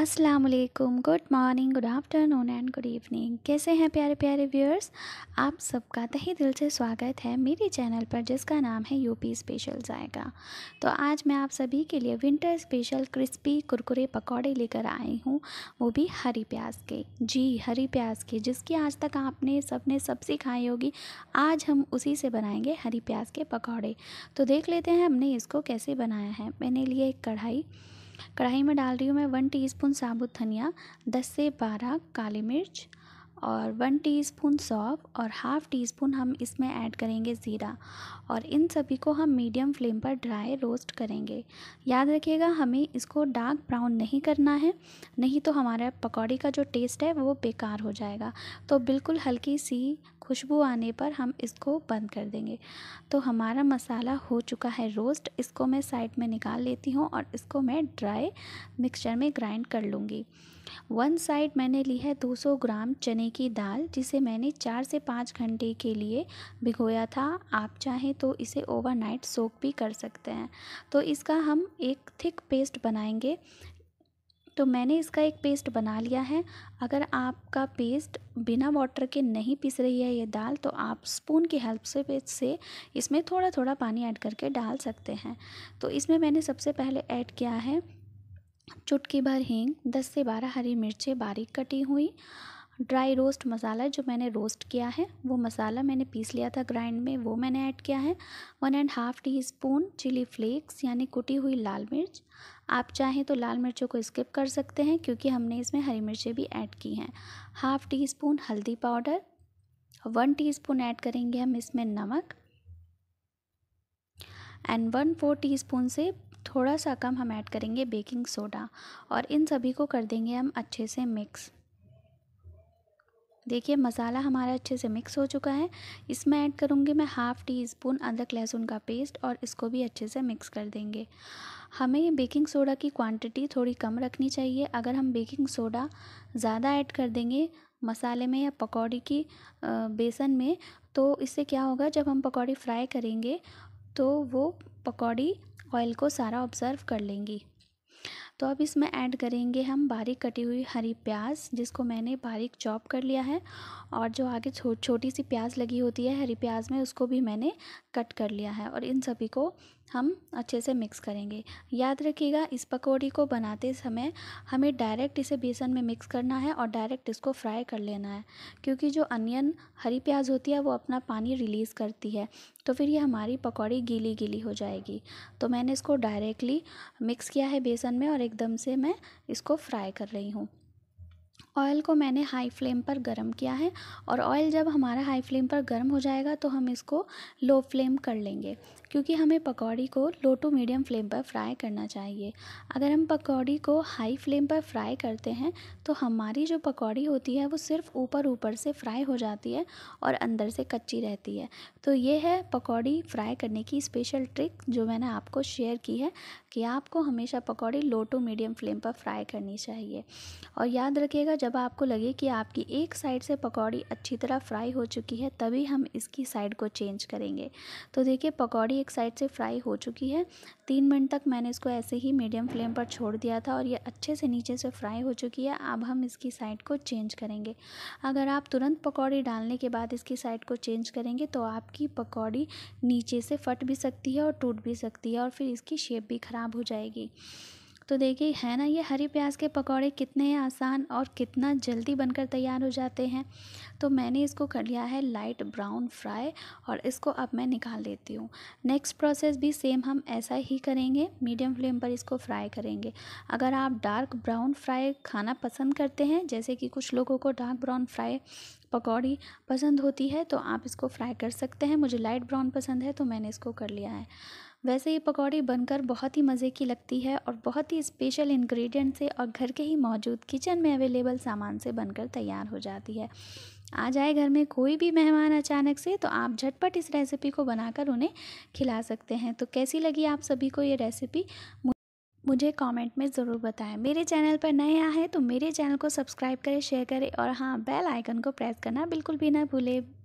अस्सलाम वालेकुम good morning good afternoon and good evening कैसे हैं प्यारे प्यारे व्यूअर्स आप सबका तहे दिल से स्वागत है मेरे चैनल पर जिसका नाम है यूपी स्पेशल जाएगा तो आज मैं आप सभी के लिए विंटर स्पेशल क्रिस्पी कुरकुरे पकौड़े लेकर आई हूँ वो भी हरी प्याज के जी हरी प्याज के जिसकी आज तक आपने सबने सब्जी खाई होगी आज हम उसी से बनाएंगे हरी प्याज के पकौड़े तो देख लेते हैं हमने इसको कैसे बनाया है मैंने लिए एक कढ़ाई कढ़ाई में डाल रही हूँ मैं वन टीस्पून साबुत धनिया दस से बारह काली मिर्च और वन टीस्पून सौफ और हाफ़ टी स्पून हम इसमें ऐड करेंगे ज़ीरा और इन सभी को हम मीडियम फ्लेम पर ड्राई रोस्ट करेंगे याद रखिएगा हमें इसको डार्क ब्राउन नहीं करना है नहीं तो हमारा पकौड़ी का जो टेस्ट है वो बेकार हो जाएगा तो बिल्कुल हल्की सी खुशबू आने पर हम इसको बंद कर देंगे तो हमारा मसाला हो चुका है रोस्ट इसको मैं साइड में निकाल लेती हूँ और इसको मैं ड्राई मिक्सचर में ग्राइंड कर लूँगी वन साइड मैंने ली है 200 ग्राम चने की दाल जिसे मैंने चार से पाँच घंटे के लिए भिगोया था आप चाहें तो इसे ओवरनाइट सोक भी कर सकते हैं तो इसका हम एक थिक पेस्ट बनाएंगे तो मैंने इसका एक पेस्ट बना लिया है अगर आपका पेस्ट बिना वाटर के नहीं पीस रही है ये दाल तो आप स्पून की हेल्प से से इसमें थोड़ा थोड़ा पानी ऐड करके डाल सकते हैं तो इसमें मैंने सबसे पहले ऐड किया है चुटकी भर हींग दस से बारह हरी मिर्चें बारीक कटी हुई ड्राई रोस्ट मसाला जो मैंने रोस्ट किया है वो मसाला मैंने पीस लिया था ग्राइंड में वो मैंने ऐड किया है one and half teaspoon chili flakes यानी कुटी हुई लाल मिर्च आप चाहें तो लाल मिर्चों को स्किप कर सकते हैं क्योंकि हमने इसमें हरी मिर्चें भी ऐड की हैं हाफ़ टी स्पून हल्दी powder one teaspoon add करेंगे हम इसमें नमक and one four teaspoon से थोड़ा सा कम हम ऐड करेंगे बेकिंग सोडा और इन सभी को कर देंगे हम अच्छे से मिक्स देखिए मसाला हमारा अच्छे से मिक्स हो चुका है इसमें ऐड करूँगी मैं हाफ़ टी स्पून अदरक लहसुन का पेस्ट और इसको भी अच्छे से मिक्स कर देंगे हमें बेकिंग सोडा की क्वांटिटी थोड़ी कम रखनी चाहिए अगर हम बेकिंग सोडा ज़्यादा ऐड कर देंगे मसाले में या पकौड़ी की बेसन में तो इससे क्या होगा जब हम पकौड़ी फ्राई करेंगे तो वो पकौड़ी ऑयल को सारा ऑब्ज़र्व कर लेंगी तो अब इसमें ऐड करेंगे हम बारीक कटी हुई हरी प्याज जिसको मैंने बारीक चॉप कर लिया है और जो आगे छो, छोटी सी प्याज लगी होती है हरी प्याज में उसको भी मैंने कट कर लिया है और इन सभी को हम अच्छे से मिक्स करेंगे याद रखिएगा इस पकौड़ी को बनाते समय हमें डायरेक्ट इसे बेसन में मिक्स करना है और डायरेक्ट इसको फ्राई कर लेना है क्योंकि जो अनियन हरी प्याज होती है वो अपना पानी रिलीज़ करती है तो फिर ये हमारी पकौड़ी गीली गीली हो जाएगी तो मैंने इसको डायरेक्टली मिक्स किया है बेसन में और एकदम से मैं इसको फ्राई कर रही हूँ ऑयल को मैंने हाई फ्लेम पर गर्म किया है और ऑयल जब हमारा हाई फ्लेम पर गर्म हो जाएगा तो हम इसको लो फ्लेम कर लेंगे क्योंकि हमें पकौड़ी को लो टू मीडियम फ्लेम पर फ्राई करना चाहिए अगर हम पकौड़ी को हाई फ्लेम पर फ्राई करते हैं तो हमारी जो पकौड़ी होती है वो सिर्फ ऊपर ऊपर से फ्राई हो जाती है और अंदर से कच्ची रहती है तो ये है पकौड़ी फ्राई करने की स्पेशल ट्रिक जो मैंने आपको शेयर की है कि आपको हमेशा pakodi low to medium flame पर फ्राई करनी चाहिए और याद रखिएगा जब आपको लगे कि आपकी एक साइड से पकौड़ी अच्छी तरह फ्राई हो चुकी है तभी हम इसकी साइड को चेंज करेंगे तो देखिए पकौड़ी एक साइड से फ्राई हो चुकी है तीन मिनट तक मैंने इसको ऐसे ही मीडियम फ्लेम पर छोड़ दिया था और ये अच्छे से नीचे से फ्राई हो चुकी है अब हम इसकी साइड को चेंज करेंगे अगर आप तुरंत पकौड़ी डालने के बाद इसकी साइड को चेंज करेंगे तो आपकी पकौड़ी नीचे से फट भी सकती है और टूट भी सकती है और फिर इसकी शेप भी ख़राब ख़राब हो जाएगी तो देखिए है ना ये हरी प्याज के पकौड़े कितने आसान और कितना जल्दी बनकर तैयार हो जाते हैं तो मैंने इसको कर लिया है लाइट ब्राउन फ्राई और इसको अब मैं निकाल लेती हूँ नेक्स्ट प्रोसेस भी सेम हम ऐसा ही करेंगे मीडियम फ्लेम पर इसको फ्राई करेंगे अगर आप डार्क ब्राउन फ्राई खाना पसंद करते हैं जैसे कि कुछ लोगों को डार्क ब्राउन फ्राई पकौड़ी पसंद होती है तो आप इसको फ्राई कर सकते हैं मुझे लाइट ब्राउन पसंद है तो मैंने इसको कर लिया है वैसे ये पकौड़ी बनकर बहुत ही मज़े की लगती है और बहुत ही स्पेशल इंग्रेडिएंट से और घर के ही मौजूद किचन में अवेलेबल सामान से बनकर तैयार हो जाती है आ जाए घर में कोई भी मेहमान अचानक से तो आप झटपट इस रेसिपी को बनाकर उन्हें खिला सकते हैं तो कैसी लगी आप सभी को ये रेसिपी मुझे कमेंट में ज़रूर बताएं मेरे चैनल पर नए आए तो मेरे चैनल को सब्सक्राइब करें शेयर करें और हाँ बेल आइकन को प्रेस करना बिल्कुल भी ना भूलें